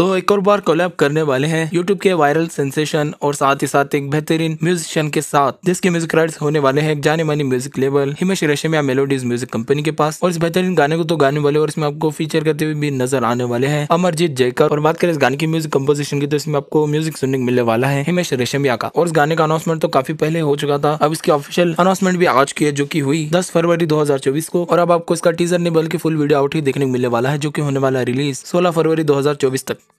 तो एक और बार कोलैब करने वाले हैं यूट्यूब के वायरल सेंसेशन और साथ ही साथ एक बेहतरीन म्यूजिशियन के साथ जिसके म्यूजिक राइट्स होने वाले हैं जाने मानी music label Himesh Reshammiya melodies music company के पास और इस बेहतरीन गाने को तो गाने वाले और इसमें आपको फीचर करते हुए भी नजर आने वाले हैं अमरजीत जयकर और बात करें इस गाने की म्यूजिक कम्पोजिशन की तो इसमें आपको म्यूजिक सुनने मिलने वाला है हिमेश रेशमिया का और इस गाने का अनाउंसमेंट तो काफी पहले हो चुका था अब इसकी ऑफिशियल अनाउंसमेंट भी आ चुकी है जो की हुई दस फरवरी दो को और अब आपको इसका टीजर नहीं बल्कि फुल वीडियो आउट ही देखने को मिलने वाला है जो की होने वाला रिलीज सोलह फरवरी दो तक